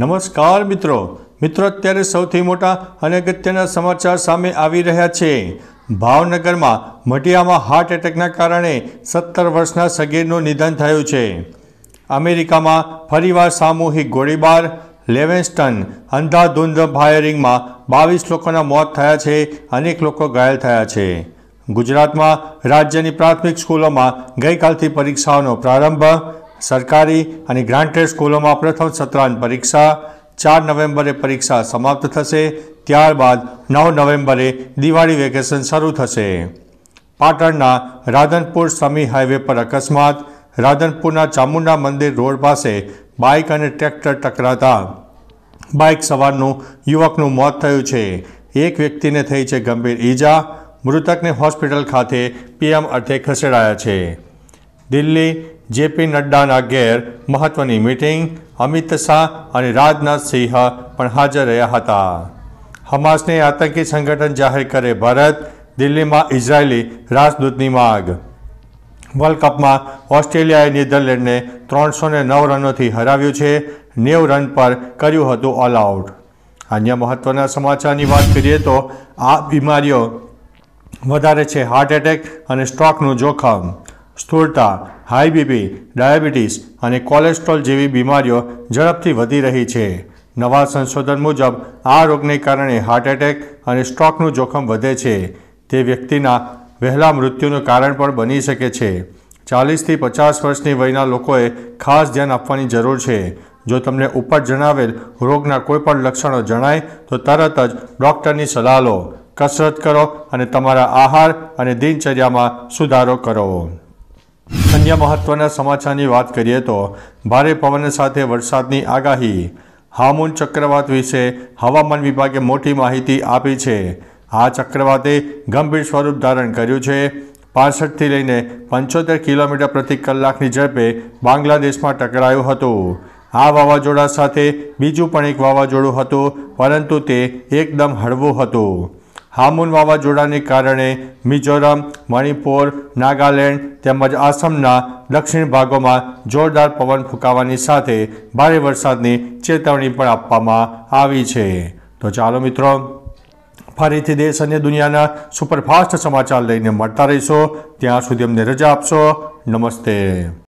નમસ્કાર મિત્રો મિત્રો અત્યારે સૌથી મોટા અને અગત્યના સમાચાર સામે આવી રહ્યા છે ભાવનગરમાં મટિયામાં હાર્ટ એટેકના કારણે સત્તર વર્ષના સગીરનું નિધન થયું છે અમેરિકામાં ફરીવાર સામૂહિક ગોળીબાર લેવેન્સ્ટન અંધાધૂંધ ફાયરિંગમાં બાવીસ લોકોના મોત થયા છે અનેક લોકો ઘાયલ થયા છે ગુજરાતમાં રાજ્યની પ્રાથમિક સ્કૂલોમાં ગઈકાલથી પરીક્ષાઓનો પ્રારંભ સરકારી અને ગ્રાન્ટેડ સ્કૂલોમાં પ્રથમ સત્રાંત પરીક્ષા ચાર નવેમ્બરે પરીક્ષા સમાપ્ત થશે ત્યારબાદ નવ નવેમ્બરે દિવાળી વેકેશન શરૂ થશે પાટણના રાધનપુર સમી હાઈવે પર અકસ્માત રાધનપુરના ચામુંડા મંદિર રોડ પાસે બાઇક અને ટ્રેક્ટર ટકરાતા બાઇક સવારનું યુવકનું મોત થયું છે એક વ્યક્તિને થઈ છે ગંભીર ઈજા મૃતકને હોસ્પિટલ ખાતે પીએમ અર્થે ખસેડાયા છે દિલ્હી જેપી નડ્ડાના ઘેર મહત્વની મિટિંગ અમિત શાહ અને રાજનાથ સિંહ પણ હાજર રહ્યા હતા હમાસને આતંકી સંગઠન જાહેર કરે ભારત દિલ્હીમાં ઇઝરાયેલી રાજદૂતની માગ વર્લ્ડ કપમાં ઓસ્ટ્રેલિયાએ નેધરલેન્ડને ત્રણસો ને નવ રનોથી હરાવ્યું છે નેવ રન પર કર્યું હતું ઓલ આઉટ અન્ય મહત્વના સમાચારની વાત કરીએ તો આ બીમારીઓ વધારે છે હાર્ટ એટેક અને સ્ટ્રોકનું જોખમ સ્થૂળતા હાઈ બીપી ડાયાબિટીસ અને કોલેસ્ટ્રોલ જેવી બીમારીઓ ઝડપથી વધી રહી છે નવા સંશોધન મુજબ આ રોગને કારણે હાર્ટ એટેક અને સ્ટ્રોકનું જોખમ વધે છે તે વ્યક્તિના વહેલા મૃત્યુનું કારણ પણ બની શકે છે ચાલીસથી પચાસ વર્ષની વયના લોકોએ ખાસ ધ્યાન આપવાની જરૂર છે જો તમને ઉપર જણાવેલ રોગના કોઈપણ લક્ષણો જણાય તો તરત જ ડૉક્ટરની સલાહ લો કસરત કરો અને તમારા આહાર અને દિનચર્યામાં સુધારો કરો અન્ય મહત્વના સમાચારની વાત કરીએ તો ભારે પવન સાથે વરસાદની આગાહી હામુન ચક્રવાત વિશે હવામાન વિભાગે મોટી માહિતી આપી છે આ ચક્રવાતે ગંભીર સ્વરૂપ ધારણ કર્યું છે પાસઠથી લઈને પંચોતેર કિલોમીટર પ્રતિ કલાકની ઝડપે બાંગ્લાદેશમાં ટકરાયું હતું આ વાવાઝોડા સાથે બીજું પણ એક વાવાઝોડું હતું પરંતુ તે એકદમ હળવું હતું હામુન વાવાઝોડાને કારણે મિઝોરમ મણિપુર નાગાલેન્ડ તેમજ આસામના દક્ષિણ ભાગોમાં જોરદાર પવન ફૂંકાવાની સાથે ભારે વરસાદની ચેતવણી પણ આપવામાં આવી છે તો ચાલો મિત્રો ફરીથી દેશ અને દુનિયાના સુપરફાસ્ટ સમાચાર લઈને મળતા રહીશો ત્યાં સુધી અમને રજા આપશો નમસ્તે